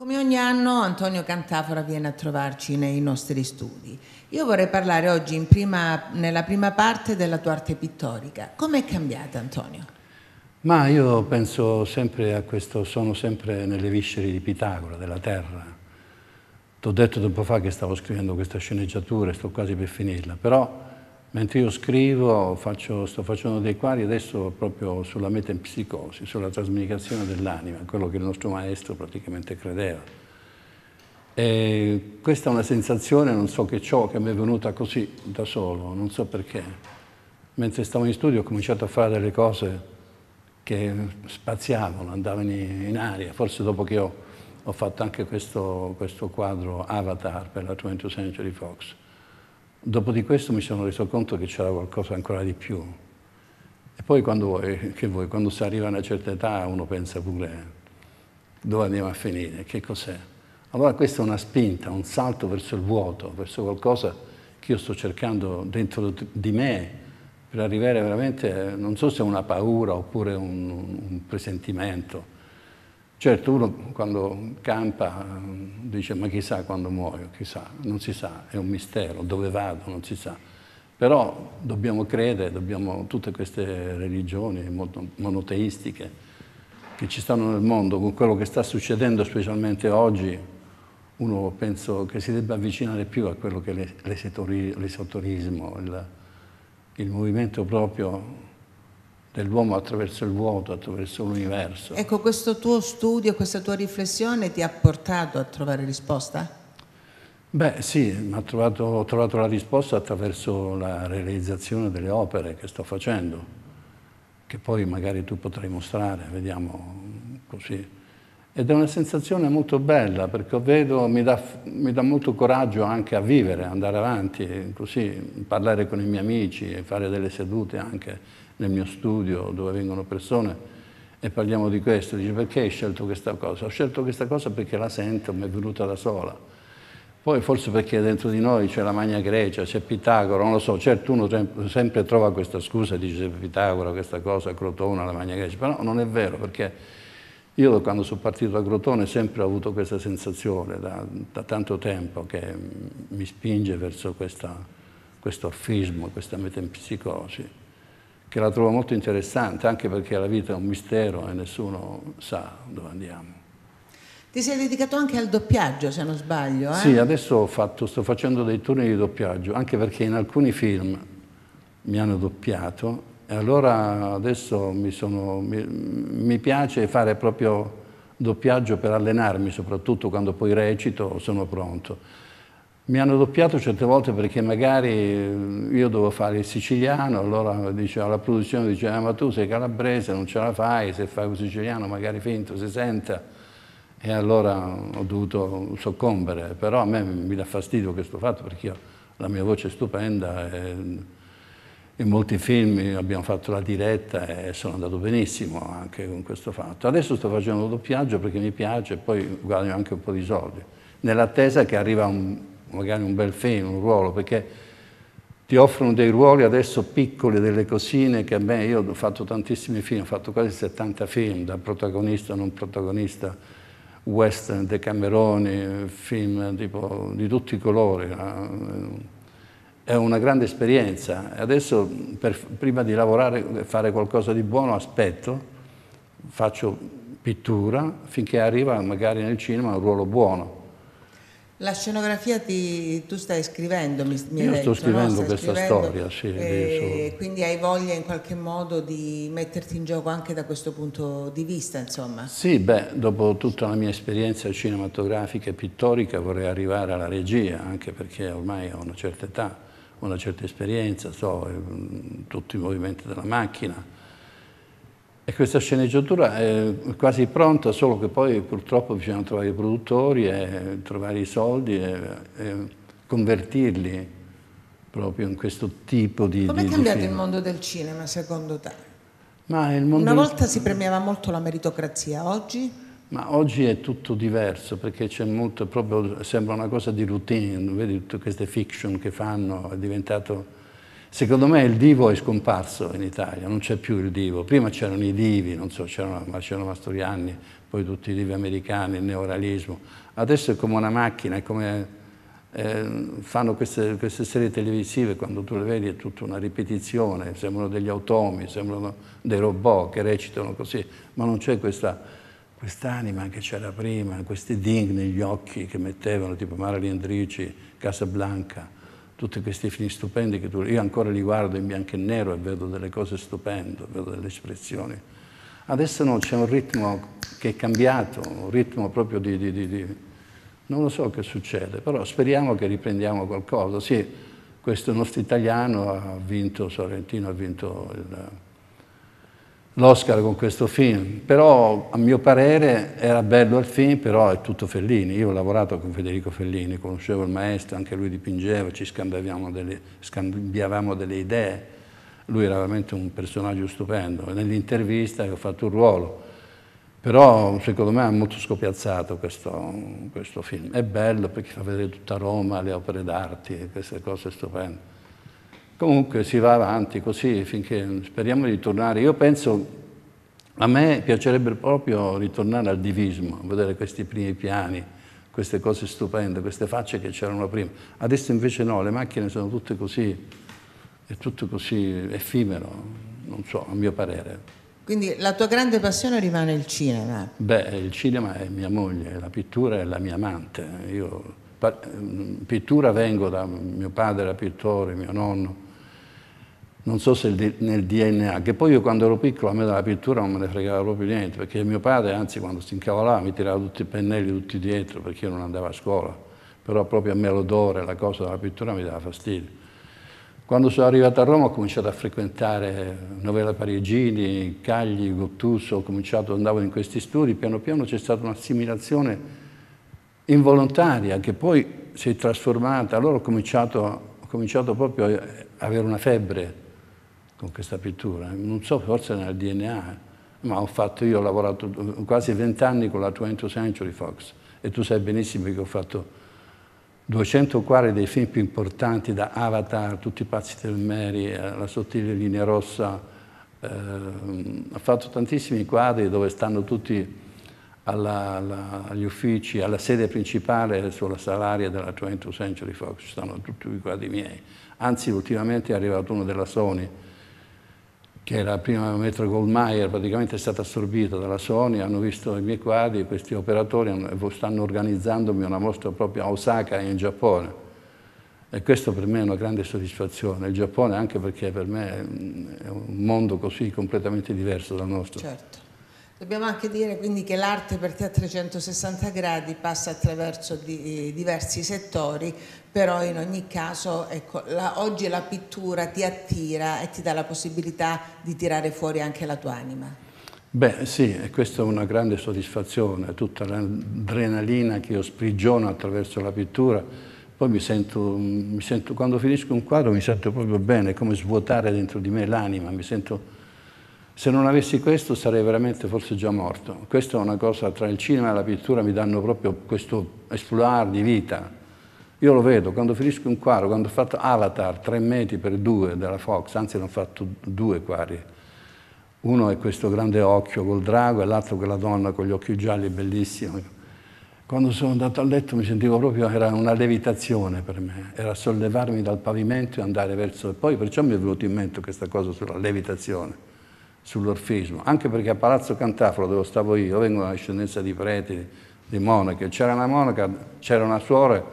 Come ogni anno Antonio Cantafora viene a trovarci nei nostri studi. Io vorrei parlare oggi prima, nella prima parte della tua arte pittorica. Com'è cambiata Antonio? Ma io penso sempre a questo, sono sempre nelle viscere di Pitagora, della terra. Ti ho detto tempo fa che stavo scrivendo questa sceneggiatura e sto quasi per finirla, però mentre io scrivo faccio, sto facendo dei quadri adesso proprio sulla metempsicosi, sulla trasmigrazione dell'anima, quello che il nostro maestro praticamente credeva. E questa è una sensazione, non so che ciò, che mi è venuta così da solo, non so perché. Mentre stavo in studio ho cominciato a fare delle cose che spaziavano, andavano in aria, forse dopo che ho, ho fatto anche questo, questo, quadro Avatar per la 20th Century Fox. Dopo di questo mi sono reso conto che c'era qualcosa ancora di più. E poi quando, vuoi, vuoi, quando si arriva a una certa età uno pensa pure dove andiamo a finire, che cos'è. Allora questa è una spinta, un salto verso il vuoto, verso qualcosa che io sto cercando dentro di me, per arrivare veramente, non so se è una paura oppure un, un presentimento. Certo, uno quando campa mm, dice ma chissà quando muoio, chissà, non si sa, è un mistero, dove vado non si sa. Però dobbiamo credere, dobbiamo tutte queste religioni monoteistiche che ci stanno nel mondo, con quello che sta succedendo specialmente oggi, uno penso che si debba avvicinare più a quello che è l'esoterismo, il, il movimento proprio dell'uomo attraverso il vuoto, attraverso l'universo. Ecco, questo tuo studio, questa tua riflessione ti ha portato a trovare risposta? Beh sì, trovato, ho trovato la risposta attraverso la realizzazione delle opere che sto facendo, che poi magari tu potrai mostrare, vediamo così. Ed è una sensazione molto bella perché vedo, mi dà, mi dà molto coraggio anche a vivere, andare avanti, così parlare con i miei amici e fare delle sedute anche nel mio studio dove vengono persone e parliamo di questo. Dice perché hai scelto questa cosa? Ho scelto questa cosa perché la sento, mi è venuta da sola. Poi forse perché dentro di noi c'è la Magna Grecia, c'è Pitagora, non lo so, certo uno sempre trova questa scusa, dice Pitagora, questa cosa, Crotona, la Magna Grecia, però non è vero perché io quando sono partito da Grotone sempre ho avuto questa sensazione da, da tanto tempo che mi spinge verso questa, questo orfismo, questa metempsicosi, che la trovo molto interessante anche perché la vita è un mistero e nessuno sa dove andiamo. Ti sei dedicato anche al doppiaggio, se non sbaglio. Eh? Sì, adesso fatto, sto facendo dei turni di doppiaggio, anche perché in alcuni film mi hanno doppiato allora adesso mi, sono, mi, mi, piace fare proprio doppiaggio per allenarmi, soprattutto quando poi recito sono pronto. Mi hanno doppiato certe volte perché magari eh, io dovevo fare il siciliano, allora diceva, la produzione diceva ah, ma tu sei calabrese, non ce la fai, se fai un siciliano magari finto si senta e allora ho dovuto soccombere, però a me mi dà fastidio questo fatto perché io, la mia voce è stupenda. E, in molti film abbiamo fatto la diretta e sono andato benissimo anche con questo fatto. Adesso sto facendo il doppiaggio perché mi piace e poi guadagno anche un po' di soldi, nell'attesa che arriva un, magari un bel film, un ruolo, perché ti offrono dei ruoli adesso piccoli, delle cosine che a me, io ho fatto tantissimi film, ho fatto quasi 70 film, da protagonista a non protagonista, western, decameroni, film tipo, di tutti i colori. Eh, è una grande esperienza. Adesso per, prima di lavorare, e fare qualcosa di buono, aspetto, faccio pittura finché arriva magari nel cinema un ruolo buono. La scenografia ti, tu stai scrivendo, mi, mi Io sto detto, scrivendo no? questa scrivendo, storia, sì. Eh, quindi hai voglia in qualche modo di metterti in gioco anche da questo punto di vista, insomma? Sì, beh, dopo tutta la mia esperienza cinematografica e pittorica vorrei arrivare alla regia, anche perché ormai ho una certa età una certa esperienza, so, eh, tutti i movimenti della macchina. E questa sceneggiatura è quasi pronta, solo che poi purtroppo bisogna trovare i produttori e trovare i soldi e, e convertirli proprio in questo tipo di... Come è cambiato film. il mondo del cinema secondo te? Una volta si premiava molto la meritocrazia, oggi? Ma oggi è tutto diverso perché c'è molto, proprio sembra una cosa di routine, vedi tutte queste fiction che fanno, è diventato... Secondo me il divo è scomparso in Italia, non c'è più il divo. Prima c'erano i divi, non so, c'erano Marcello Mastorianni, poi tutti i divi americani, il neorealismo. Adesso è come una macchina, è come eh, fanno queste, queste, serie televisive, quando tu le vedi è tutta una ripetizione, sembrano degli automi, sembrano dei robot che recitano così, ma non c'è questa quest'anima che c'era prima, questi ding negli occhi che mettevano, tipo Marilyn Drici, Casablanca, tutti questi film stupendi che tu, io ancora li guardo in bianco e nero e vedo delle cose stupende, vedo delle espressioni. Adesso no, c'è un ritmo che è cambiato, un ritmo proprio di, di, di, di... Non lo so che succede, però speriamo che riprendiamo qualcosa. Sì, questo nostro italiano ha vinto, Sorrentino ha vinto il l'Oscar con questo film, però a mio parere era bello il film, però è tutto Fellini, io ho lavorato con Federico Fellini, conoscevo il maestro, anche lui dipingeva, ci scambiavamo delle, scambiavamo delle idee, lui era veramente un personaggio stupendo, nell'intervista ho fatto un ruolo, però secondo me ha molto scopiazzato questo, questo film, è bello perché fa vedere tutta Roma, le opere d'arte, queste cose stupende. Comunque si va avanti così finché speriamo di tornare. Io penso, a me piacerebbe proprio ritornare al divismo, vedere questi primi piani, queste cose stupende, queste facce che c'erano prima. Adesso invece no, le macchine sono tutte così, è tutto così effimero, non so, a mio parere. Quindi la tua grande passione rimane il cinema? Beh, il cinema è mia moglie, la pittura è la mia amante. Io, pittura vengo da mio padre era pittore, mio nonno, non so se nel DNA, che poi io quando ero piccolo a me dalla pittura non me ne fregava proprio niente, perché mio padre anzi quando si incavolava mi tirava tutti i pennelli tutti dietro perché io non andavo a scuola, però proprio a me l'odore, la cosa della pittura mi dava fastidio. Quando sono arrivato a Roma ho cominciato a frequentare Novella Parigini, Cagli, Gottuso, ho cominciato, andavo in questi studi, piano piano c'è stata un'assimilazione involontaria che poi si è trasformata, allora ho cominciato, ho cominciato proprio a avere una febbre con questa pittura, non so, forse nel DNA, ma ho fatto, io ho lavorato quasi vent'anni con la 20th Century Fox e tu sai benissimo che ho fatto 200 quadri dei film più importanti, da Avatar, Tutti i pazzi del Mary, eh, La sottile linea rossa, eh, ho fatto tantissimi quadri dove stanno tutti alla, alla, agli uffici, alla sede principale sulla salaria della 20th Century Fox, ci stanno tutti i quadri miei. Anzi, ultimamente è arrivato uno della Sony, che era prima Metro Goldmeier, praticamente è stata assorbita dalla Sony, hanno visto i miei quadri, questi operatori stanno organizzandomi una mostra proprio a Osaka in Giappone. E questo per me è una grande soddisfazione. Il Giappone anche perché per me è un mondo così completamente diverso dal nostro. Certo. Dobbiamo anche dire quindi che l'arte per te a 360 gradi passa attraverso di, eh, diversi settori, però in ogni caso ecco, la, oggi la pittura ti attira e ti dà la possibilità di tirare fuori anche la tua anima. Beh sì, questa è una grande soddisfazione, tutta l'adrenalina che io sprigiono attraverso la pittura, poi mi sento, mi sento, quando finisco un quadro mi sento proprio bene, è come svuotare dentro di me l'anima, mi sento se non avessi questo sarei veramente forse già morto. Questa è una cosa tra il cinema e la pittura mi danno proprio questo esplorare di vita. Io lo vedo, quando finisco un quadro, quando ho fatto Avatar, tre metri per due della Fox, anzi ne ho fatto due quadri. Uno è questo grande occhio col drago e l'altro quella donna con gli occhi gialli, bellissimo. Quando sono andato a letto mi sentivo proprio, era una levitazione per me, era sollevarmi dal pavimento e andare verso... E poi perciò mi è venuto in mente questa cosa sulla levitazione sull'orfismo, anche perché a Palazzo Cantafro, dove stavo io, vengo da discendenza di preti, di monache, c'era una monaca, c'era una suora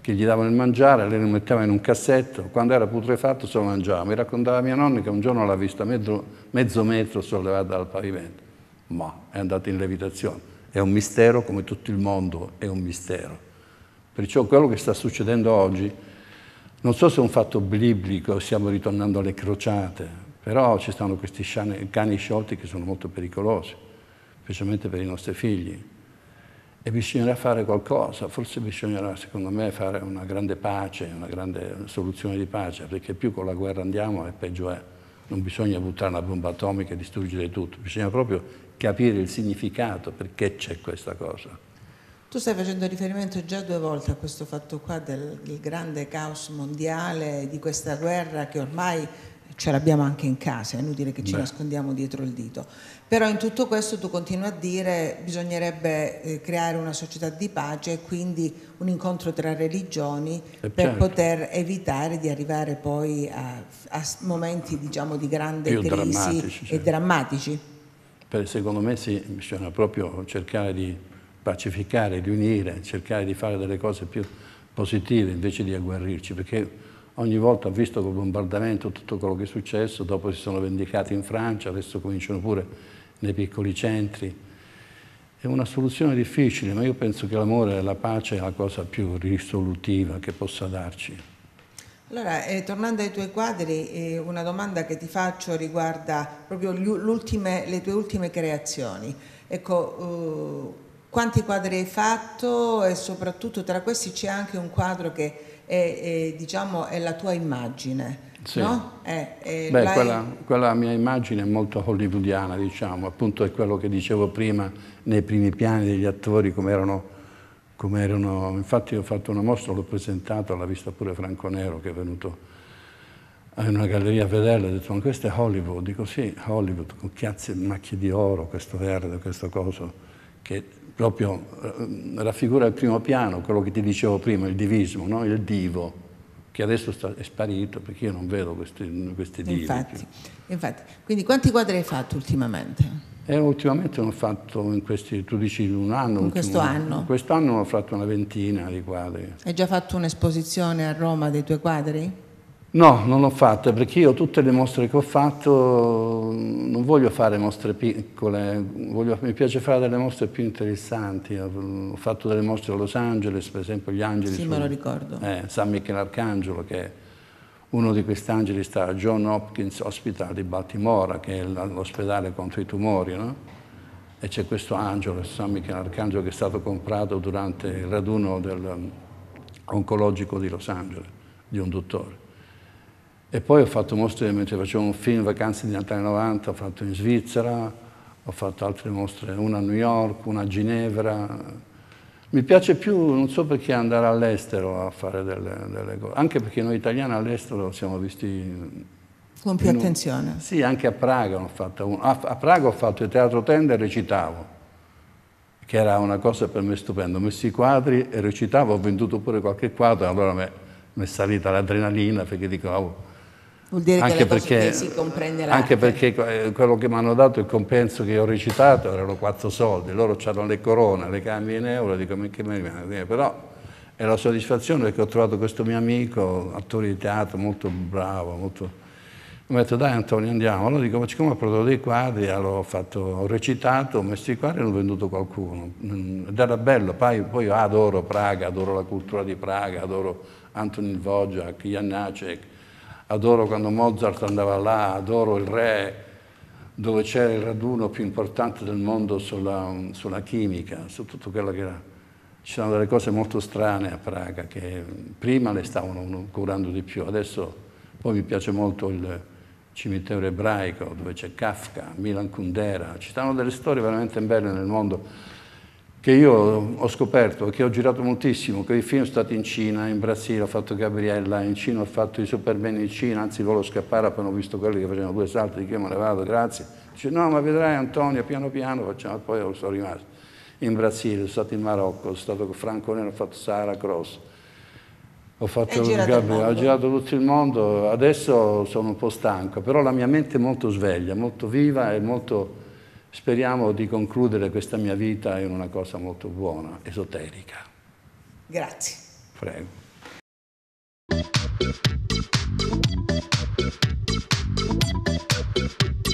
che gli davano il mangiare, lei lo metteva in un cassetto, quando era putrefatto se lo mangiava. Mi raccontava mia nonna che un giorno l'ha vista mezzo, mezzo metro sollevata dal pavimento, ma è andata in levitazione. È un mistero come tutto il mondo è un mistero. Perciò quello che sta succedendo oggi non so se è un fatto biblico, stiamo ritornando alle crociate, però ci stanno questi sciani, cani sciolti che sono molto pericolosi, specialmente per i nostri figli. E bisognerà fare qualcosa, forse bisognerà, secondo me, fare una grande pace, una grande soluzione di pace, perché più con la guerra andiamo e peggio è. Non bisogna buttare una bomba atomica e distruggere tutto, bisogna proprio capire il significato, perché c'è questa cosa. Tu stai facendo riferimento già due volte a questo fatto qua del, del grande caos mondiale, di questa guerra che ormai ce l'abbiamo anche in casa, è inutile che ci Beh. nascondiamo dietro il dito. Però in tutto questo tu continui a dire che bisognerebbe eh, creare una società di pace e quindi un incontro tra religioni e eh, per certo. poter evitare di arrivare poi a, a momenti diciamo, di grande Più crisi drammatici, certo. e drammatici. Per, secondo me sì, bisogna proprio cercare di pacificare, di unire, cercare di fare delle cose più positive invece di agguerrirci, perché Ogni volta ha visto col bombardamento tutto quello che è successo, dopo si sono vendicati in Francia, adesso cominciano pure nei piccoli centri. È una soluzione difficile, ma io penso che l'amore e la pace è la cosa più risolutiva che possa darci. Allora, eh, tornando ai tuoi quadri, eh, una domanda che ti faccio riguarda proprio le tue ultime creazioni. Ecco, eh, quanti quadri hai fatto e soprattutto tra questi c'è anche un quadro che è, è, diciamo, è la tua immagine. Sì. No? È, è Beh, quella, quella, mia immagine è molto hollywoodiana, diciamo, appunto è quello che dicevo prima nei primi piani degli attori come erano, come erano. infatti ho fatto una mostra, l'ho presentata, l'ha vista pure Franco Nero che è venuto in una galleria a vederla e ho detto ma questo è Hollywood, dico sì, Hollywood con chiazze macchie di oro, questo verde, questo coso, che proprio eh, raffigura il primo piano, quello che ti dicevo prima, il divismo, no? il divo, che adesso sta, è sparito perché io non vedo questi, questi divi. Infatti, infatti, quindi quanti quadri hai fatto ultimamente? E eh, ultimamente ne ho fatto, in questi, tu dici un anno. In questo anno? In quest'anno ho fatto una ventina di quadri. Hai già fatto un'esposizione a Roma dei tuoi quadri? No, non l'ho fatta perché io tutte le mostre che ho fatto non voglio fare mostre piccole, voglio, mi piace fare delle mostre più interessanti. Ho fatto delle mostre a Los Angeles, per esempio gli angeli. Sì, su, me lo ricordo. Eh, San Michelarcangelo, che uno di questi angeli sta al John Hopkins Hospital di Baltimora, che è l'ospedale contro i tumori, no? E c'è questo angelo, San Michele Arcangelo, che è stato comprato durante il raduno del, oncologico di Los Angeles, di un dottore. E poi ho fatto mostre mentre facevo un film, Vacanze di Natale 90, ho fatto in Svizzera, ho fatto altre mostre, una a New York, una a Ginevra. Mi piace più, non so perché, andare all'estero a fare delle, delle cose, anche perché noi italiani all'estero siamo visti... Con più attenzione. Un... Sì, anche a Praga ho fatto un... a, a Praga ho fatto il teatro tenda e recitavo, che era una cosa per me stupenda. Ho messo i quadri e recitavo, ho venduto pure qualche quadro, allora mi è salita l'adrenalina perché dico... Oh, Vuol dire anche che perché, si comprende l'arte. Anche perché eh, quello che mi hanno dato, il compenso che ho recitato, erano quattro soldi. Loro hanno le corone, le cambi in euro, dico, ma che mi rimane? Però è la soddisfazione perché ho trovato questo mio amico, attore di teatro, molto bravo, molto... Mi ha detto, dai Antonio, andiamo. Allora dico, ma siccome ho prodotto dei quadri, allora ho, fatto, ho recitato, ho messo i quadri e l'ho venduto qualcuno. Mm, ed era bello, poi, poi adoro Praga, adoro la cultura di Praga, adoro Antonin Vojak, Janacek, adoro quando Mozart andava là, adoro il re, dove c'era il raduno più importante del mondo sulla, sulla chimica, su tutto quello che era. Ci sono delle cose molto strane a Praga che prima le stavano curando di più, adesso poi mi piace molto il cimitero ebraico dove c'è Kafka, Milan Kundera, ci stanno delle storie veramente belle nel mondo che io ho scoperto, che ho girato moltissimo, che il film sono stati in Cina, in Brasile ho fatto Gabriella, in Cina ho fatto i Superman in Cina, anzi volo scappare, poi ho visto quelli che facevano due salti, che me ne vado, grazie. Dice no, ma vedrai Antonio, piano piano facciamo, poi sono rimasto. In Brasile, sono stato in Marocco, sono stato con Franco Nero, ho fatto Sara Cross. Ho fatto ho girato tutto il mondo, adesso sono un po' stanco, però la mia mente è molto sveglia, molto viva e molto Speriamo di concludere questa mia vita in una cosa molto buona, esoterica. Grazie. Prego. Thank you.